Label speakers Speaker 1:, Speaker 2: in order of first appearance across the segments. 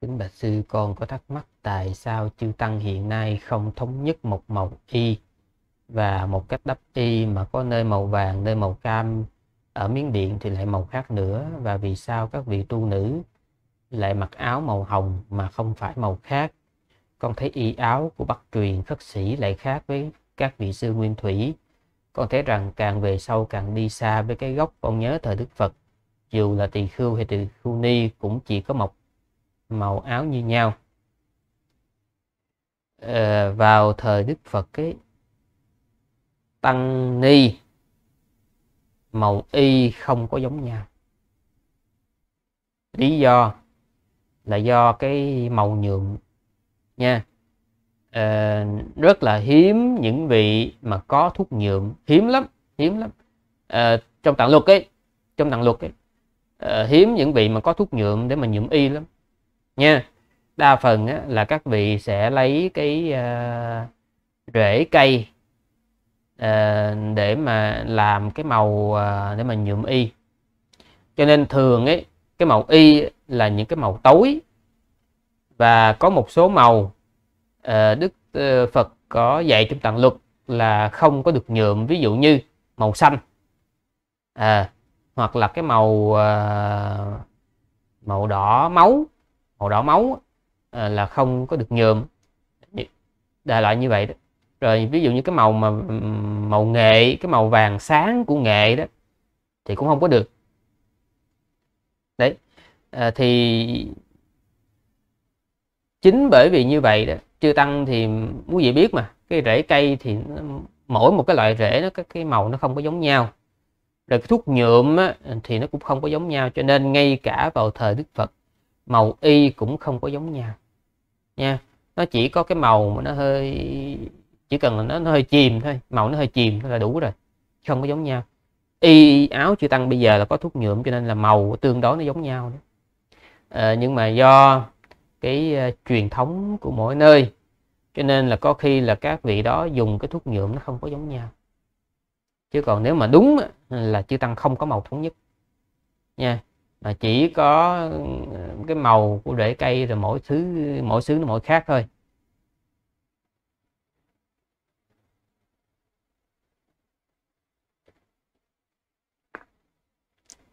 Speaker 1: kính bạch sư con có thắc mắc tại sao chư tăng hiện nay không thống nhất một màu y và một cách đắp y mà có nơi màu vàng nơi màu cam ở miếng điện thì lại màu khác nữa và vì sao các vị tu nữ lại mặc áo màu hồng mà không phải màu khác con thấy y áo của bắc truyền khất sĩ lại khác với các vị sư nguyên thủy con thấy rằng càng về sau càng đi xa với cái gốc con nhớ thời đức phật dù là tỳ khưu hay tỳ khưu ni cũng chỉ có một màu áo như nhau à, vào thời Đức Phật cái tăng ni màu y không có giống nhau lý do là do cái màu nhuộm nha à, rất là hiếm những vị mà có thuốc nhuộm hiếm lắm hiếm lắm à, trong tạng luật ấy trong tạng luật ấy à, hiếm những vị mà có thuốc nhuộm để mà nhuộm y lắm nha đa phần á, là các vị sẽ lấy cái uh, rễ cây uh, để mà làm cái màu uh, để mà nhuộm y cho nên thường ấy cái màu y là những cái màu tối và có một số màu uh, đức uh, phật có dạy trong tạng luật là không có được nhuộm ví dụ như màu xanh à, hoặc là cái màu uh, màu đỏ máu màu đỏ máu à, là không có được nhờm đại loại như vậy đó rồi ví dụ như cái màu mà màu nghệ cái màu vàng sáng của nghệ đó thì cũng không có được đấy à, thì chính bởi vì như vậy đó chưa tăng thì muốn gì biết mà cái rễ cây thì nó, mỗi một cái loại rễ nó cái, cái màu nó không có giống nhau rồi cái thuốc nhuộm á, thì nó cũng không có giống nhau cho nên ngay cả vào thời đức phật màu y cũng không có giống nhau nha nó chỉ có cái màu mà nó hơi chỉ cần là nó, nó hơi chìm thôi màu nó hơi chìm thôi là đủ rồi không có giống nhau y áo chưa tăng bây giờ là có thuốc nhuộm cho nên là màu tương đối nó giống nhau đó. À, ờ, nhưng mà do cái uh, truyền thống của mỗi nơi cho nên là có khi là các vị đó dùng cái thuốc nhuộm nó không có giống nhau chứ còn nếu mà đúng là chưa tăng không có màu thống nhất nha và chỉ có ờ, cái màu của rễ cây rồi mỗi thứ mỗi xứ nó mỗi khác thôi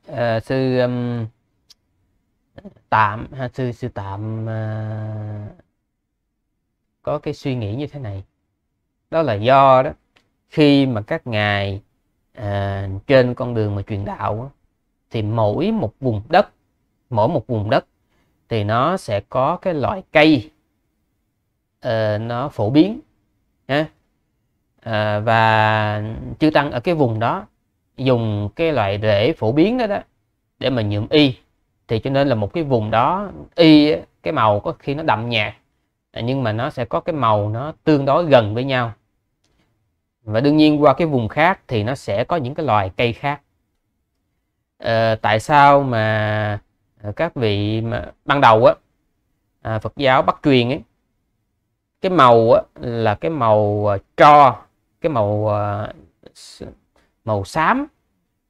Speaker 1: à, sư um, tạm ha, sư sư tạm uh, có cái suy nghĩ như thế này đó là do đó khi mà các ngài uh, trên con đường mà truyền đạo đó, thì mỗi một vùng đất mỗi một vùng đất thì nó sẽ có cái loại cây uh, nó phổ biến ha? Uh, ờ, và chư tăng ở cái vùng đó dùng cái loại rễ phổ biến đó đó để mà nhuộm y thì cho nên là một cái vùng đó y cái màu có khi nó đậm nhạt nhưng mà nó sẽ có cái màu nó tương đối gần với nhau và đương nhiên qua cái vùng khác thì nó sẽ có những cái loài cây khác Ờ, tại sao mà ờ, các vị mà ban đầu á à, Phật giáo bắt truyền ấy cái màu á, là cái màu cho ờ, cái màu màu xám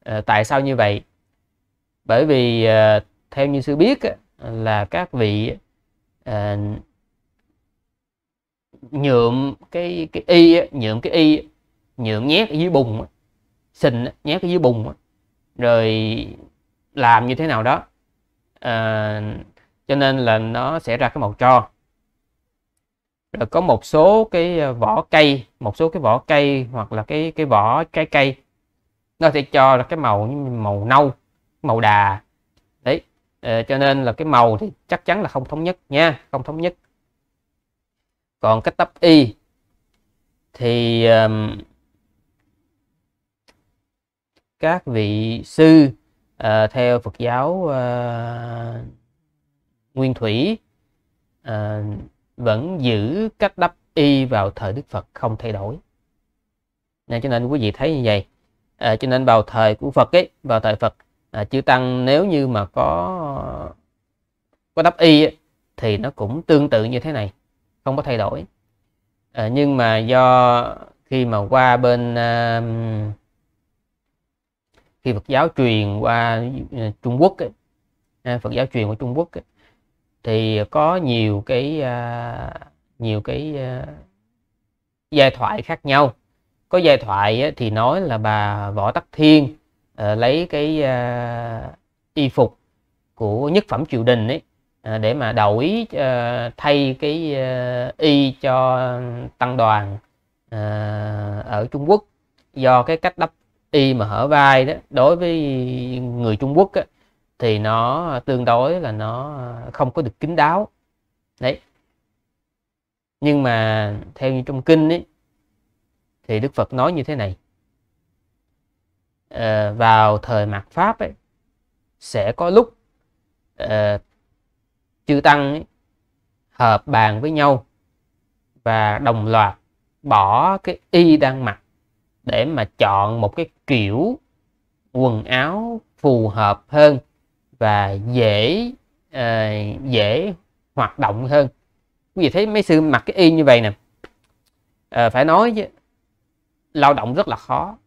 Speaker 1: à, tại sao như vậy bởi vì à, theo như sư biết á, là các vị à, nhuộm cái cái y á, nhuộm cái y nhuộm nhét ở dưới bùng á, nhét ở dưới bùng á, rồi làm như thế nào đó à, cho nên là nó sẽ ra cái màu tro rồi có một số cái ờ, vỏ cây một số cái vỏ cây hoặc là cái cái vỏ trái cây nó sẽ cho là cái màu màu nâu màu đà đấy à, cho nên là cái màu thì chắc chắn là không thống nhất nha không thống nhất còn cách tấp y thì um, các vị sư uh, theo Phật giáo uh, Nguyên Thủy uh, vẫn giữ cách đắp y vào thời Đức Phật không thay đổi. Nên cho nên quý vị thấy như vậy. À, cho nên vào thời của Phật ấy, vào thời Phật à, chư tăng nếu như mà có có đắp y ấy, thì nó cũng tương tự như thế này, không có thay đổi. À, nhưng mà do khi mà qua bên uh, khi ờ, Phật giáo truyền qua Trung Quốc Phật giáo truyền qua Trung Quốc thì có nhiều cái à, nhiều cái à, giai thoại khác nhau có giai thoại thì nói là bà võ tắc thiên ờ, lấy cái à, y phục của nhất phẩm triều đình ấy để mà đổi ờ, thay cái y cho tăng đoàn ở Trung Quốc do cái cách đắp y mà hở vai đó đối với người Trung Quốc á, thì nó tương đối là nó không có được kín đáo đấy nhưng mà theo như trong kinh ấy thì Đức Phật nói như thế này à, vào thời mạt pháp ấy sẽ có lúc à, chư tăng ấy, hợp bàn với nhau và đồng loạt bỏ cái y đang mặc để mà chọn một cái kiểu quần áo phù hợp hơn và dễ uh, dễ hoạt động hơn quý vị thấy mấy sư mặc cái y như vậy nè à, phải nói chứ lao động rất là khó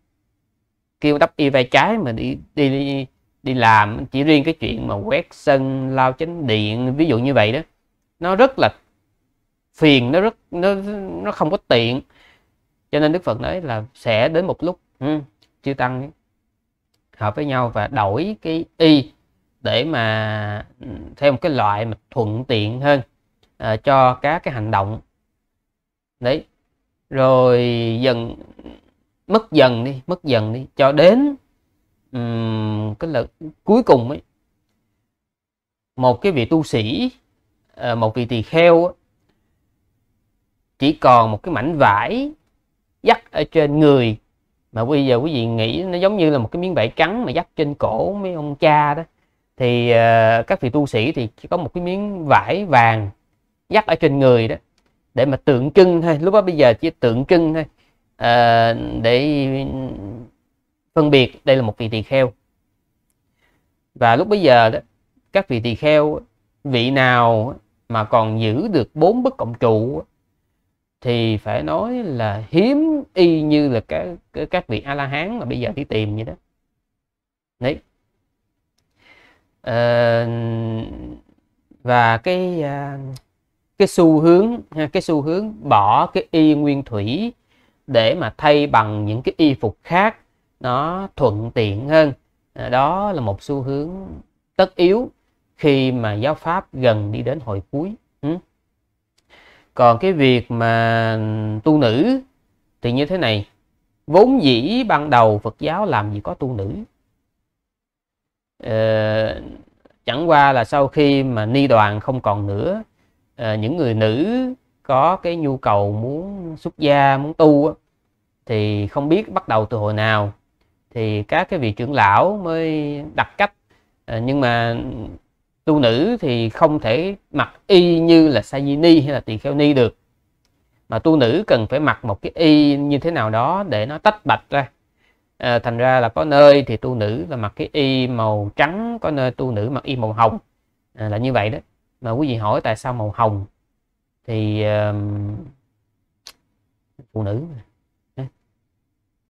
Speaker 1: kêu đắp y vai trái mà đi đi đi, đi làm chỉ riêng cái chuyện mà quét sân lao chánh điện ví dụ như vậy đó nó rất là phiền nó rất nó nó không có tiện cho nên đức phật nói là sẽ đến một lúc ừ, chư tăng hợp với nhau và đổi cái y để mà ừ, theo một cái loại mà thuận tiện hơn à, cho các cái hành động đấy rồi dần mất dần đi mất dần đi cho đến um, cái lần cuối cùng ấy một cái vị tu sĩ à, một vị tỳ kheo chỉ còn một cái mảnh vải dắt ở trên người mà bây giờ quý vị nghĩ nó giống như là một cái miếng vải trắng mà dắt trên cổ mấy ông cha đó thì uh, các vị tu sĩ thì chỉ có một cái miếng vải vàng dắt ở trên người đó để mà tượng trưng thôi lúc đó bây giờ chỉ tượng trưng thôi uh, để phân biệt đây là một vị tỳ kheo và lúc bây giờ đó các vị tỳ kheo vị nào mà còn giữ được bốn bất cộng trụ thì phải nói là hiếm y như là các các vị a la hán mà bây giờ đi tìm vậy đó đấy à, và cái à, cái xu hướng cái xu hướng bỏ cái y nguyên thủy để mà thay bằng những cái y phục khác nó thuận tiện hơn à, đó là một xu hướng tất yếu khi mà giáo pháp gần đi đến hồi cuối ừ còn cái việc mà tu nữ thì như thế này vốn dĩ ban đầu Phật giáo làm gì có tu nữ ờ, chẳng qua là sau khi mà ni đoàn không còn nữa à, những người nữ có cái nhu cầu muốn xuất gia muốn tu thì không biết bắt đầu từ hồi nào thì các cái vị trưởng lão mới đặt cách à, nhưng mà tu nữ thì không thể mặc y như là Sayini hay là Tỳ Kheo Ni được mà tu nữ cần phải mặc một cái y như thế nào đó để nó tách bạch ra à, thành ra là có nơi thì tu nữ là mặc cái y màu trắng có nơi tu nữ mặc y màu hồng à, là như vậy đó mà quý vị hỏi tại sao màu hồng thì uh, phụ nữ